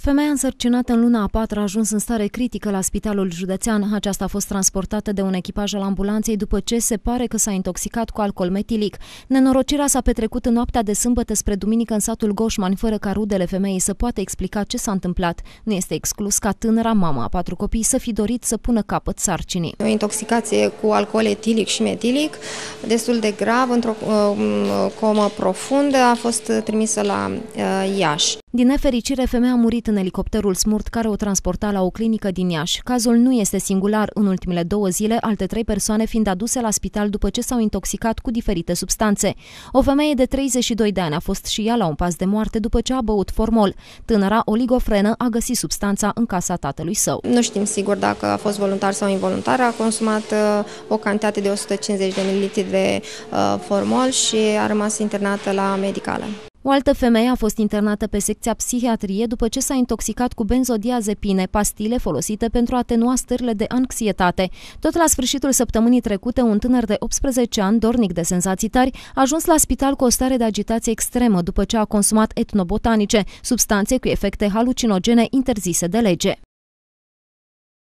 Femeia însărcinată în luna a patra a ajuns în stare critică la spitalul județean. Aceasta a fost transportată de un echipaj al ambulanței după ce se pare că s-a intoxicat cu alcool metilic. Nenorocirea s-a petrecut în noaptea de sâmbătă spre duminică în satul Goșman, fără ca rudele femeii să poată explica ce s-a întâmplat. Nu este exclus ca tânăra mama a patru copii să fi dorit să pună capăt sarcinii. O intoxicație cu alcool etilic și metilic, destul de grav, într-o uh, um, comă profundă, a fost trimisă la uh, Iași. Din nefericire, femeia a murit în elicopterul smurt care o transporta la o clinică din Iași. Cazul nu este singular. În ultimele două zile, alte trei persoane fiind aduse la spital după ce s-au intoxicat cu diferite substanțe. O femeie de 32 de ani a fost și ea la un pas de moarte după ce a băut formol. Tânăra oligofrenă a găsit substanța în casa tatălui său. Nu știm sigur dacă a fost voluntar sau involuntar. A consumat uh, o cantitate de 150 de mililitri de uh, formol și a rămas internată la medicală. O altă femeie a fost internată pe secția psihiatrie după ce s-a intoxicat cu benzodiazepine, pastile folosite pentru a atenua stările de anxietate. Tot la sfârșitul săptămânii trecute, un tânăr de 18 ani, dornic de senzații tari, a ajuns la spital cu o stare de agitație extremă după ce a consumat etnobotanice, substanțe cu efecte halucinogene interzise de lege.